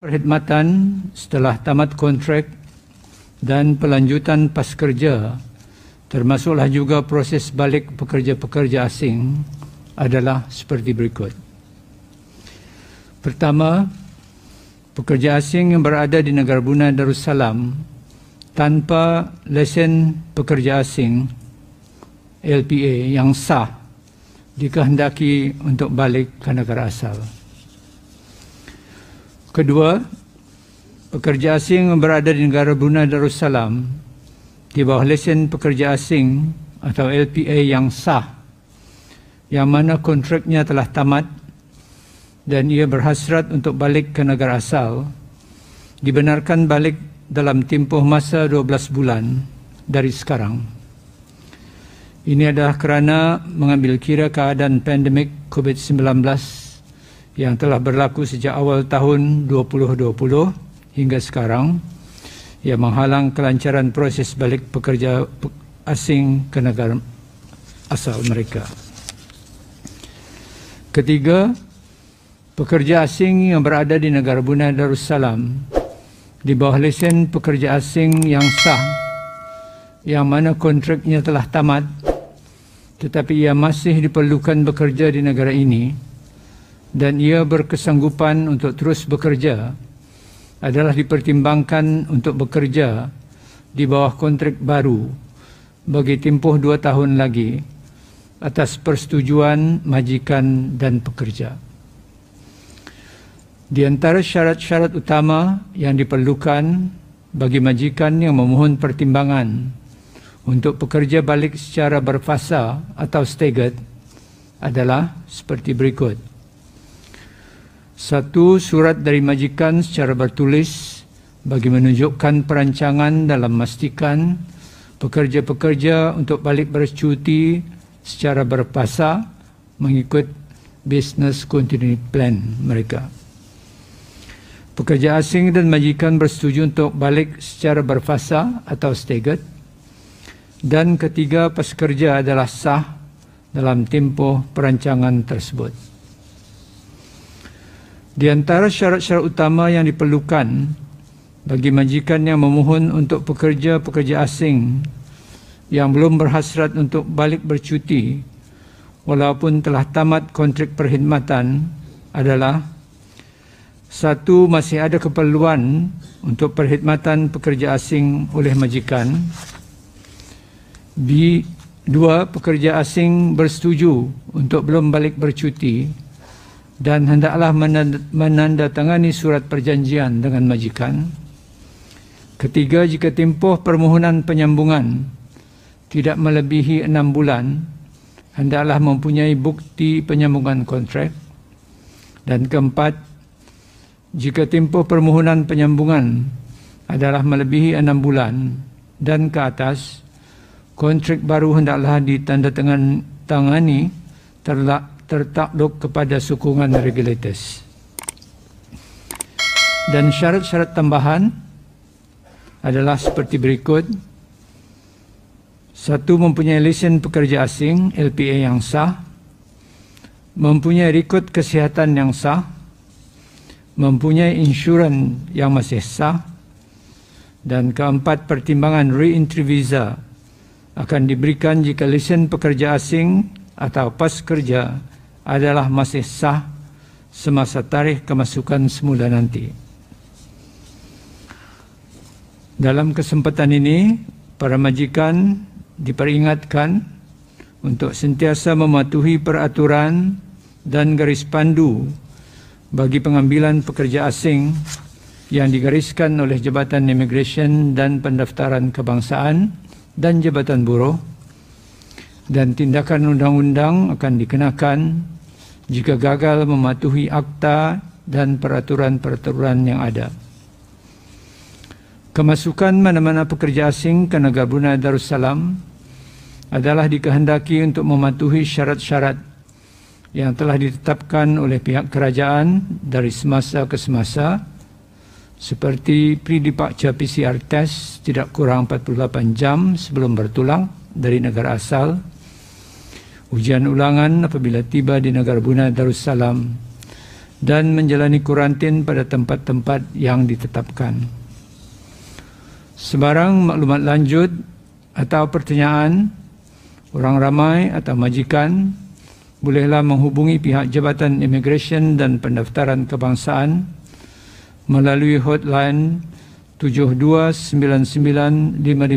perkhidmatan setelah tamat kontrak dan pelanjutan pas kerja termasuklah juga proses balik pekerja-pekerja asing adalah seperti berikut. Pertama, pekerja asing yang berada di negara Buna Darussalam tanpa lesen pekerja asing LPA yang sah dikehendaki untuk balik ke negara asal. Kedua, pekerja asing berada di negara Brunei Darussalam di bawah lesen pekerja asing atau LPA yang sah yang mana kontraknya telah tamat dan ia berhasrat untuk balik ke negara asal dibenarkan balik dalam tempoh masa 12 bulan dari sekarang. Ini adalah kerana mengambil kira keadaan pandemik COVID-19 yang telah berlaku sejak awal tahun 2020 hingga sekarang yang menghalang kelancaran proses balik pekerja asing ke negara asal mereka. Ketiga, pekerja asing yang berada di negara Brunei Darussalam di bawah lesen pekerja asing yang sah yang mana kontraknya telah tamat tetapi ia masih diperlukan bekerja di negara ini dan ia berkesanggupan untuk terus bekerja adalah dipertimbangkan untuk bekerja di bawah kontrak baru bagi tempoh dua tahun lagi atas persetujuan majikan dan pekerja. Di antara syarat-syarat utama yang diperlukan bagi majikan yang memohon pertimbangan untuk pekerja balik secara berfasa atau staggered adalah seperti berikut. Satu surat dari majikan secara bertulis bagi menunjukkan perancangan dalam memastikan pekerja-pekerja untuk balik bercuti secara berpasa mengikut business continuity plan mereka. Pekerja asing dan majikan bersetuju untuk balik secara berfasa atau staggered dan ketiga pekerja adalah sah dalam tempoh perancangan tersebut. Di antara syarat-syarat utama yang diperlukan bagi majikan yang memohon untuk pekerja-pekerja asing yang belum berhasrat untuk balik bercuti walaupun telah tamat kontrak perkhidmatan adalah satu, masih ada keperluan untuk perkhidmatan pekerja asing oleh majikan. B, dua, pekerja asing bersetuju untuk belum balik bercuti dan hendaklah menandatangani surat perjanjian dengan majikan. Ketiga, jika tempoh permohonan penyambungan tidak melebihi enam bulan, hendaklah mempunyai bukti penyambungan kontrak. Dan keempat, jika tempoh permohonan penyambungan adalah melebihi enam bulan dan ke atas, kontrak baru hendaklah ditandatangani tertakluk kepada sokongan regulators dan syarat-syarat tambahan adalah seperti berikut satu mempunyai lesen pekerja asing LPA yang sah mempunyai rekod kesihatan yang sah mempunyai insuran yang masih sah dan keempat pertimbangan re-entry visa akan diberikan jika lesen pekerja asing atau pas kerja adalah masih sah semasa tarikh kemasukan semula nanti. Dalam kesempatan ini, para majikan diperingatkan untuk sentiasa mematuhi peraturan dan garis pandu bagi pengambilan pekerja asing yang digariskan oleh Jabatan Immigration dan Pendaftaran Kebangsaan dan Jabatan Buruh dan tindakan undang-undang akan dikenakan jika gagal mematuhi akta dan peraturan-peraturan yang ada. Kemasukan mana-mana pekerja asing ke negara Brunei Darussalam adalah dikehendaki untuk mematuhi syarat-syarat yang telah ditetapkan oleh pihak kerajaan dari semasa ke semasa seperti pre-departure PCR test tidak kurang 48 jam sebelum bertulang dari negara asal ujian ulangan apabila tiba di negara Bunda Darussalam dan menjalani kurantin pada tempat-tempat yang ditetapkan. Sebarang maklumat lanjut atau pertanyaan orang ramai atau majikan bolehlah menghubungi pihak Jabatan Immigration dan Pendaftaran Kebangsaan melalui hotline 7299